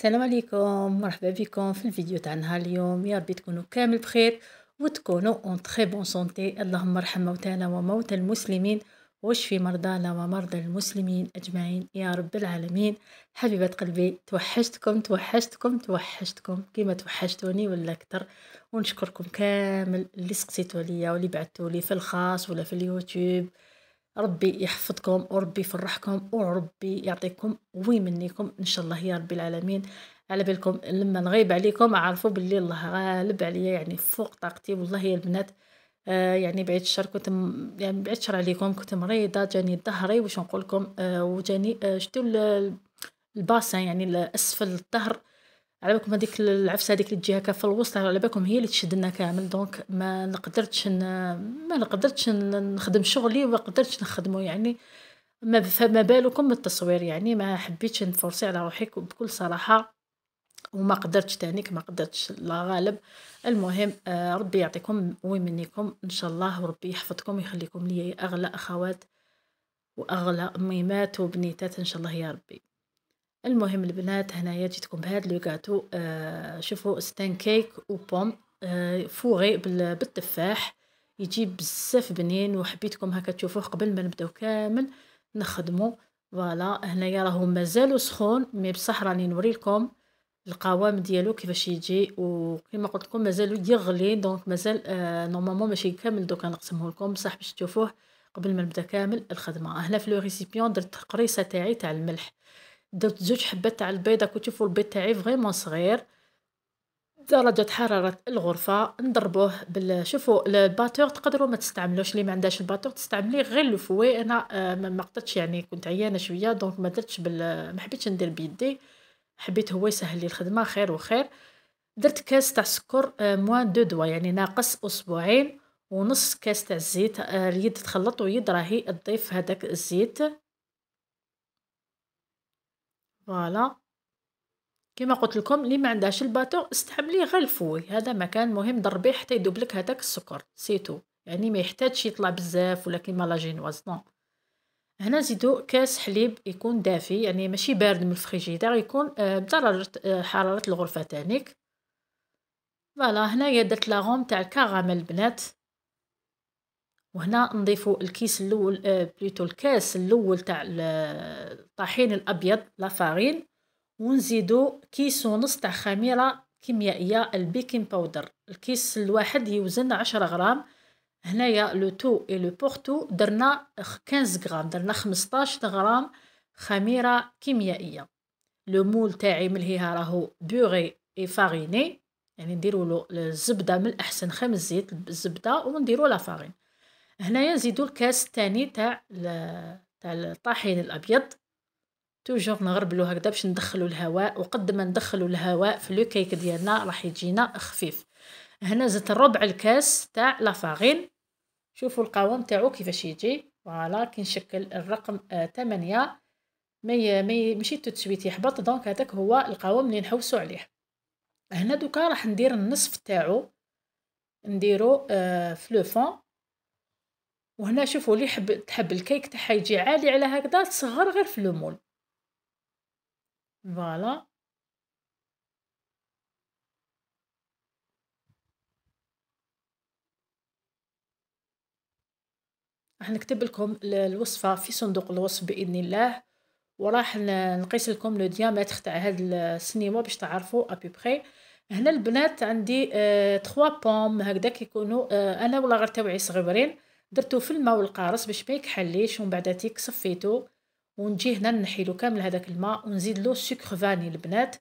السلام عليكم مرحبا بكم في الفيديو تاع نهار اليوم يا ربي تكونوا كامل بخير وتكونوا اون تري بون سونتي اللهم ارحم موتانا وموتى المسلمين واشفي مرضانا ومرضى المسلمين اجمعين يا رب العالمين حبيبه قلبي توحشتكم توحشتكم توحشتكم كيما توحشتوني ولا اكثر ونشكركم كامل اللي سقسيتوا ليا واللي بعثتوا لي في الخاص ولا في اليوتيوب ربي يحفظكم وربي يفرحكم وربي يعطيكم ويمنيكم ان شاء الله يا رب العالمين على بالكم لما نغيب عليكم عرفوا باللي الله غالب عليا يعني فوق طاقتي والله يا البنات آه يعني بعيد الشر كنت م... يعني بعيد الشر عليكم كنت مريضه جاني ظهري واش نقول لكم آه وجاني آه شفتوا الباسه يعني اسفل الظهر على بالكم هذيك العفسه هذيك اللي تجي هكا في الوسط على بالكم هي اللي تشد لنا كامل دونك ما نقدرتش ما نقدرتش نخدم شغلي وما قدرتش نخدمه يعني ما فما بالكم بالتصوير يعني ما حبيتش نفرسي على روحي بكل صراحه وما قدرتش تانيك ما قدرتش لا غالب المهم آه، ربي يعطيكم ويمنيكم ان شاء الله وربي يحفظكم ويخليكم لي اغلى اخوات واغلى اميمات وبنيتات ان شاء الله يا ربي المهم البنات هنايا جيتكم بهاد لو كاتو آه شوفوا ستان كيك و بوم آه فوغي بالتفاح يجي بزاف بنين وحبيتكم هكا تشوفوه قبل ما نبداو كامل نخدمو فوالا هنايا راهو مازالو سخون مي بصح راني نوريلكم القوام ديالو كيفاش يجي وكما قلت لكم مازالو يغلي دونك مازال آه نورمالمون ماشي كامل دوكا نقسمه لكم بصح باش تشوفوه قبل ما نبدا كامل الخدمه هنا في لو ريسيبيون درت قريصه تاعي تاع الملح درت زوج حبات تاع البيضه كي تشوفوا البيض تاعي فريمون صغير درجة حرارة الغرفة نضربوه بال شوفوا الباتور تقدروا ما تستعملوش اللي ما عندهاش الباتور تستعملي غير الفوي انا آه، ما قدرتش يعني كنت عيانة شوية دونك ما درتش بال ما حبيتش ندير بيدي حبيت هو يسهل لي الخدمة خير وخير درت كاس تاع سكر آه، موان دو دوا يعني ناقص اسبوعين ونص كاس تاع الزيت آه، اليد تخلط ويد راهي تضيف هذاك الزيت فوالا كما قلت لكم اللي ما عندهاش الباتور استعمليه غير الفوي هذا مكان مهم ضربيه حتى يذوب لك هذاك السكر سيتو يعني ما يحتاجش يطلع بزاف ولا كيما لا جينواز نو هنا زيدو كاس حليب يكون دافي يعني ماشي بارد من الفريجيدير يكون بدرجه آه، آه، حراره الغرفه تانيك فوالا هنايا درت لاغوم تاع الكراميل البنات وهنا نضيفوا الكيس الاول آه بليتو الكاس الاول تاع الطحين الابيض لافارين ونزيدو كيس ونص تاع خميره كيميائيه البيكنج باودر الكيس الواحد يوزن 10 غرام هنايا لو تو اي لو بورتو درنا 15 غرام درنا 15 غرام خميره كيميائيه لو مول تاعي ملهيها راهو بوغي اي فاريني يعني نديروا له الزبده من الاحسن خمس زيت الزبده ونديروا لا فارين هنايا نزيدو الكاس الثاني تاع تاع الطحين الابيض توجور نغربلو هكذا باش ندخلو الهواء وقد ما ندخلو الهواء في لو كيك ديالنا راح يجينا خفيف هنا زدت ربع الكاس تاع لافاغين شوفوا القوام تاعو كيفاش يجي فوالا كي نشكل الرقم 8 مي مي ماشي توتسويت يحبط دونك هذاك هو القوام اللي نحوسو عليه هنا دوكا راح ندير النصف تاعو نديرو آه في لو فون وهنا شوفوا اللي حب تحب الكيك تاعها يجي عالي على هكذا تصغر غير في لومول فوالا راح نكتب لكم الوصفه في صندوق الوصف باذن الله وراح نقيس لكم لو ديامتر تاع هاد السنيمه باش تعرفوا ابيبري هنا البنات عندي 3 آه، بوم هكذا كيكونوا آه، انا ولا غير توعي صغيرين درتو في الماء والقارص باش ما يكحليش ومن بعد تيك صفيتو ونجي هنا نحيلو كامل هذاك الماء ونزيد له سكر فاني البنات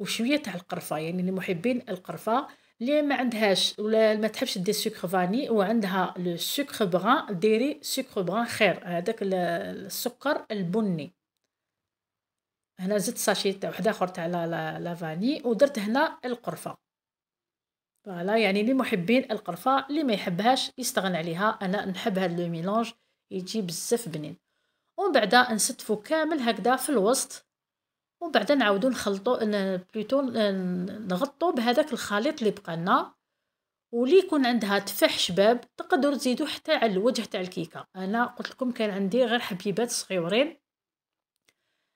وشويه تاع القرفه يعني لمحبين القرفه اللي ما عندهاش ولا ما تحبش دير سكر فاني وعندها لو سكر بغان ديري سكر بغان خير هذاك السكر البني هنا زدت ساشي تاع وحده اخرى تاع لا فاني ودرت هنا القرفه فوالا يعني لمحبين القرفه اللي ما يحبهاش يستغنى عليها انا نحب هاد لو ميلونج يجي بزاف بنين ومن بعد نستفو كامل هكذا في الوسط ومن بعد نعاودو نخلطو بلوتو نغطو بهذاك الخليط اللي بقى لنا ولي يكون عندها تفاح شباب تقدروا تزيدو حتى على الوجه تاع الكيكه انا قلت لكم كان عندي غير حبيبات صغيورين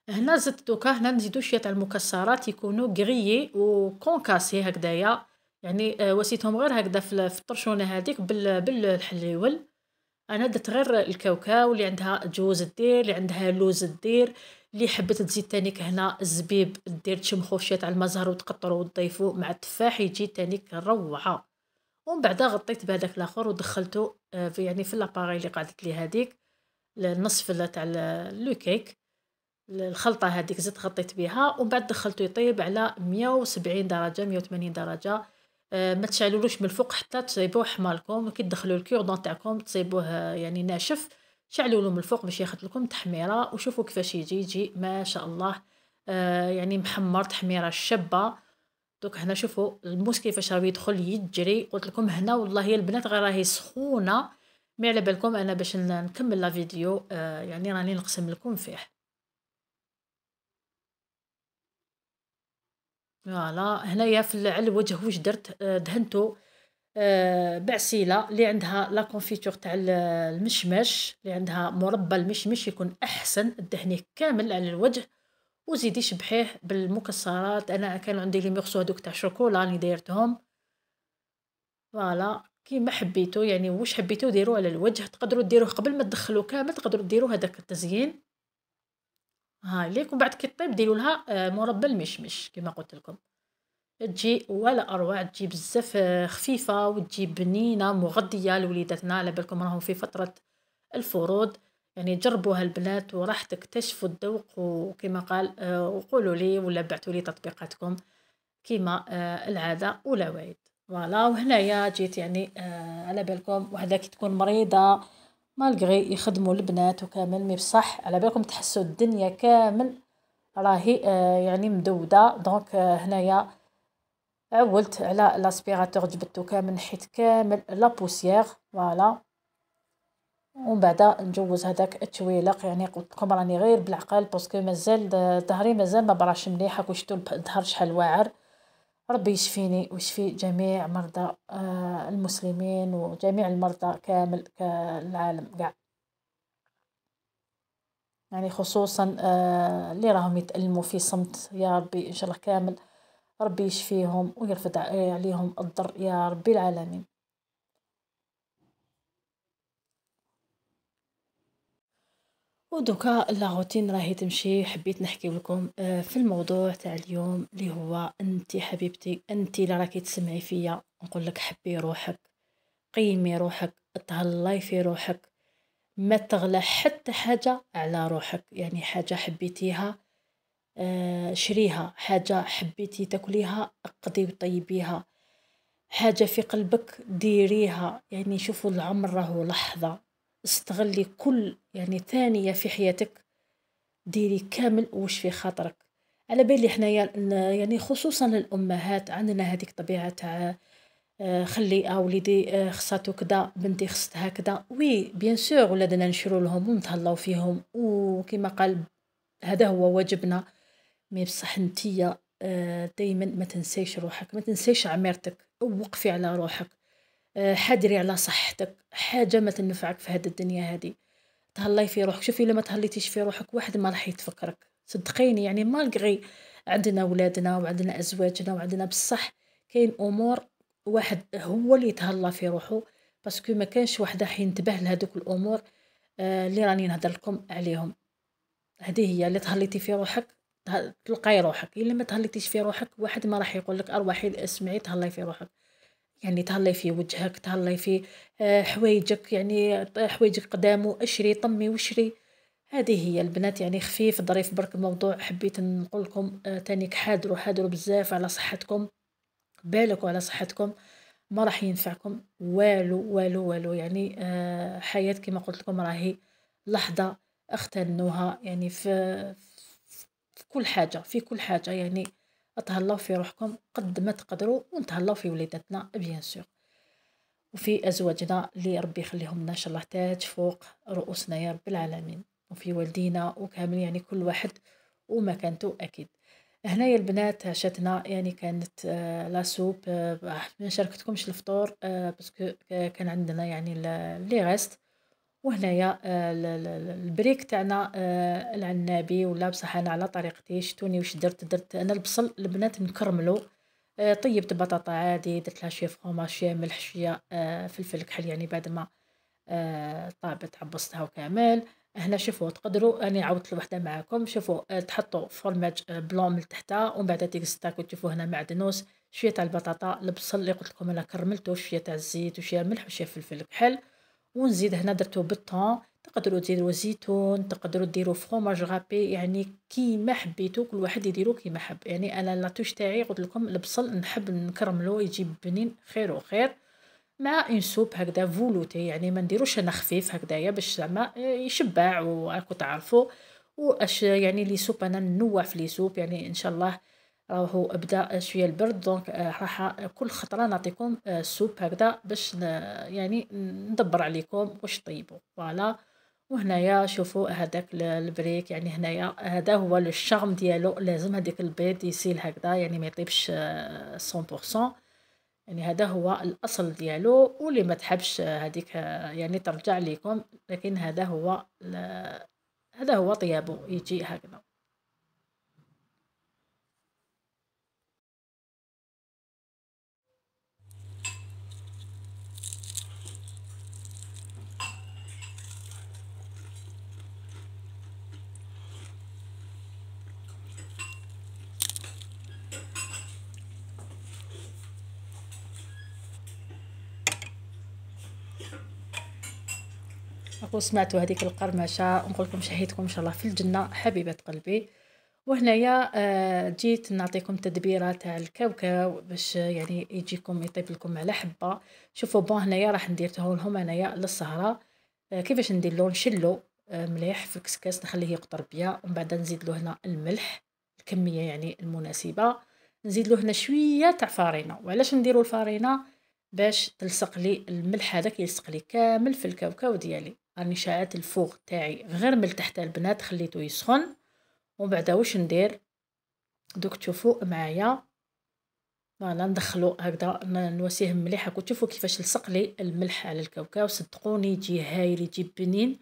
هنا زدت دوكا هنا نزيدو شويه تاع المكسرات يكونوا غريي وكونكاسي هكذايا يعني آه، وسيتهم غير هكذا في الطرشونه هذيك بالحليول انا درت غير الكاوكاو اللي عندها جوز الدير اللي عندها لوز الدير اللي حبت تزيد تانيك هنا الزبيب دير تشم شويه تاع المزهر وتقطرو وتضيفو مع التفاح يجي تانيك روعه ومن بعد غطيت بهذاك الاخر ودخلته آه، في يعني في لاباري اللي قعدت لي هذيك النصف تاع لو كيك الخلطه هذيك زدت غطيت بها ومن بعد دخلته يطيب على 170 درجه 180 درجه آه، ما تشعلولوش من الفوق حتى تصيبوه حمالكم كي تدخلوا الكوردون تاعكم تصيبوه آه، يعني ناشف شعلولو من الفوق باش ياخذ لكم تحميره وشوفوا كيفاش يجي يجي ما شاء الله آه، يعني محمر تحميره شابه دوك هنا شوفوا الموس كيفاش راه يدخل يجري قلت لكم هنا والله يا البنات غير راهي سخونه مي على بالكم انا باش نكمل لا فيديو يعني راني نقسم لكم فيه فوالا هنايا في على الوجه واش درت آه، دهنتو آه، بعسيله اللي عندها لا كونفيتور تاع المشمش اللي عندها مربى المشمش يكون احسن دهنيه كامل على الوجه وزيدي شبحيه بالمكسرات انا كان عندي لي ميغسو هذوك تاع شوكولا راني دايرتهم فوالا كيما حبيتو يعني واش حبيتو ديرو على الوجه تقدروا ديروه قبل ما تدخلوه كامل تقدروا ديروه هذاك التزيين ها ليك ومن بعد كي طيب ديروا لها آه، مربى المشمش كما قلت لكم تجي ولا اروع تجي بزاف آه، خفيفه وتجي بنينه مغذيه لوليداتنا على بالكم راهم في فتره الفروض يعني جربوها البنات وراح تكتشفوا الذوق وكما قال آه، وقولوا لي ولا بعثوا لي تطبيقاتكم كما العاده ولا وايد فوالا وهنايا جيت يعني على بالكم وحده كي تكون مريضه مالغري يخدموا البنات وكامل مي بصح على بالكم تحسوا الدنيا كامل راهي آه يعني مدوده دونك آه هنايا عولت على لاسبيراتور جبدتو كامل نحيت كامل لا بوسيير فوالا ومن بعد نجوز هذاك التويلق يعني قلت لكم راني غير بالعقل باسكو مازال ظهري آه، مازال ما براش مليح راكو الظهر شحال واعر ربي يشفيني ويشفي جميع مرضى آه، المسلمين وجميع المرضى كامل العالم كاع يعني خصوصا آه، اللي راهم يتألموا في صمت يا ربي إن شاء الله كامل ربي يشفيهم ويرفض عليهم الضر يا ربي العالمين ودوكا روتين راهي تمشي حبيت نحكي لكم آه، في الموضوع تاع اليوم اللي هو انت حبيبتي انت اللي راكي تسمعي فيا نقول لك حبي روحك قيمي روحك تهلاي في روحك ما تغلى حتى حاجة على روحك يعني حاجة حبيتيها آه، شريها حاجة حبيتي تاكليها اقضي وطيبيها حاجة في قلبك ديريها يعني شوفوا العمر راهو لحظة استغلي كل يعني ثانية في حياتك ديري كامل واش في خاطرك على بالي حنايا يعني خصوصا الامهات عندنا هذيك طبيعه تاع آه، خلي اوليدي آه، خصاتو كدا بنتي خصتها كدا وي بيان سور ولادنا نشرو لهم ونتهلاو فيهم وكما قال هذا هو واجبنا مي بصح نتيا آه، دايما ما تنسيش روحك ما تنسيش عميرتك وقفي على روحك آه، حدري على صحتك حاجة ما تنفعك في هاد الدنيا هذه تهلاي في روحك شوفي لما تهليتيش في روحك واحد ما راح يتفكرك صدقيني يعني مالغري عندنا ولادنا وعندنا ازواجنا وعندنا بصح كاين امور واحد هو اللي يتهلا في روحه باسكو ما كانش واحد راح ينتبه لهذوك الامور آه، اللي راني نهضر لكم عليهم هذه هي اللي تهليتي في روحك تلقاي روحك الا ما تهليتيش في روحك واحد ما راح يقول لك اروحي اسمعي تهلاي في روحك يعني تهلاي في وجهك تهلاي في آه، حوايجك يعني آه، حوايجك قدامو اشري طمي وشري هذه هي البنات يعني خفيف ظريف برك الموضوع حبيت نقول لكم آه، تانيك حادروا حاضروا بزاف على صحتكم بالكوا على صحتكم ما راح ينفعكم والو والو والو يعني حياة كما قلت لكم راهي لحظة اختنوها يعني في, في كل حاجة في كل حاجة يعني تهلاو في روحكم قد ما تقدروا ونتهلاو في وليداتنا بيان سور وفي ازواجنا اللي ربي يخليهم لنا ان شاء الله تاج فوق رؤوسنا يا رب العالمين وفي والدينا وكامل يعني كل واحد ومكانته اكيد هنايا البنات عشتنا يعني كانت آه، لا سوب آه، ما شاركتكمش الفطور آه، باسكو كان عندنا يعني لي غاست وهنايا آه، البريك تاعنا آه، العنابي ولا بصح انا على طريقتي شتوني واش درت درت انا البصل البنات نكرملو آه، طيبت بطاطا عادي درت لها شويه فخومه شويه ملح شويه فلفل كحل يعني بعد ما طابت عبصتها وكامل هنا شوفوا تقدروا اني عاودت الوحده معاكم شوفوا تحطوا فورماج بلون من تحت ومن بعد تيكستاكو تشوفوا هنا معدنوس شويه تاع البطاطا البصل اللي قلت لكم انا كرملته شويه تاع الزيت وشويه ملح وشويه فلفل كحل ونزيد هنا درتو بالطون تقدروا ديروا زيتون تقدروا ديروا فروماج غابي يعني كيما حبيتو كل واحد يديرو كيما حب يعني انا توش تاعي قلت لكم البصل نحب نكرملو يجي بنين خير وخير مع اون سوب هكذا فولوتي يعني ما نديروش انا خفيف هكذايا باش زعما يشبع وراكم تعرفوا واش يعني لي سوب انا نوع في لي سوب يعني ان شاء الله راهو بدا شويه البرد دونك آه، راح كل خطره نعطيكم آه، سوب هكذا باش يعني ندبر عليكم واش طيبوا فوالا وهنايا شوفوا هذاك البريك يعني هنايا هذا هو لو ديالو لازم هذيك البيض يسيل هكذا يعني ما يطيبش 100% آه، يعني هذا هو الاصل ديالو واللي ما تحبش هذيك يعني ترجع ليكم لكن هذا هو هذا هو طيابو يجي هكذا راكم سمعتوا هذيك القرمشه ونقول لكم شهيتكم ان شاء الله في الجنه حبيبه قلبي وهنايا آه، جيت نعطيكم تدبيره تاع الكاوكاو باش آه، يعني يجيكم يطيب لكم على حبه شوفوا بون هنايا راح نديرته لهم انايا للسهره آه، كيفاش ندير له نشلو مليح في الكسكاس نخليه يقطر بيا ومن بعد نزيد له هنا الملح الكميه يعني المناسبه نزيد له هنا شويه تاع فارينه وعلاش نديروا الفارينه باش تلصق لي الملح هذاك يلصق لي كامل في الكاوكاو ديالي النشاءات الفوق تاعي غير من تحت البنات خليته يسخن ومن بعد واش ندير دوك تشوفوا معايا فوالا ندخلو هكذا نواسيه مليح هاكو تشوفوا كيفاش لصق لي الملح على الكاوكاو صدقوني يجي هايل يجي بنين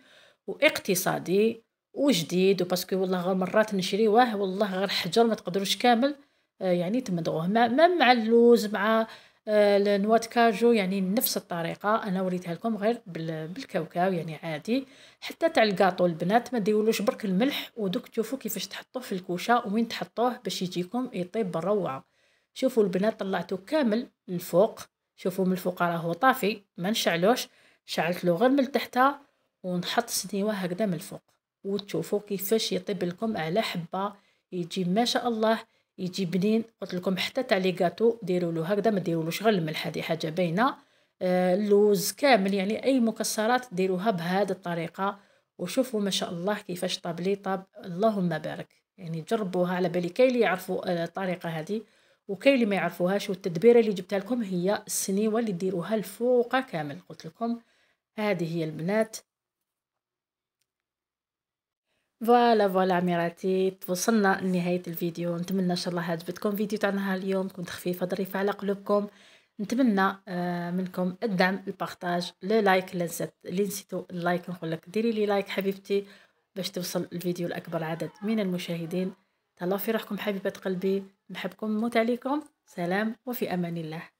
واقتصادي وجديد وباسكو والله غير مرات نشريوه والله غير حجر ما تقدروش كامل آه، يعني تمدغوه ما مع اللوز مع آه، النوات كاجو يعني نفس الطريقه انا وريتها لكم غير بالكاوكاو يعني عادي حتى تاع الكاطو البنات ما ديولوش برك الملح ودوك تشوفوا كيفاش تحطوه في الكوشه وين تحطوه باش يجيكم يطيب بروعه شوفوا البنات طلعته كامل الفوق شوفوا من الفوق راهو طافي ما نشعلوش شعلت له غير من تحتها ونحط سنيوه هكذا من الفوق وتشوفوا كيفاش يطيب لكم على حبه يجي ما شاء الله يجي بنين قلت لكم حتى تاع لي غاتو ديروا له هكذا ما ديرولوش غير الملح هذه حاجه باينه آه، اللوز كامل يعني اي مكسرات ديروها بهذه الطريقه وشوفوا ما شاء الله كيفاش طاب لي طاب اللهم بارك يعني جربوها على بالي كاين اللي يعرفوا آه، الطريقه هذه وكاين اللي ما يعرفوهاش والتدبيره اللي جبتها لكم هي السنيوه اللي ديروها الفوقه كامل قلت لكم هذه هي البنات فوالا فوالا عميراتي وصلنا لنهاية الفيديو نتمنى ان شاء الله عجبتكم فيديو تاعنا اليوم كنت خفيفة ظريفة على قلوبكم نتمنى آه، منكم الدعم البارطاج لو لايك اللي نسيتو اللايك نقول لك ديري لي لايك حبيبتي باش توصل الفيديو لاكبر عدد من المشاهدين تهلاو في روحكم حبيبات قلبي نحبكم نموت عليكم سلام وفي امان الله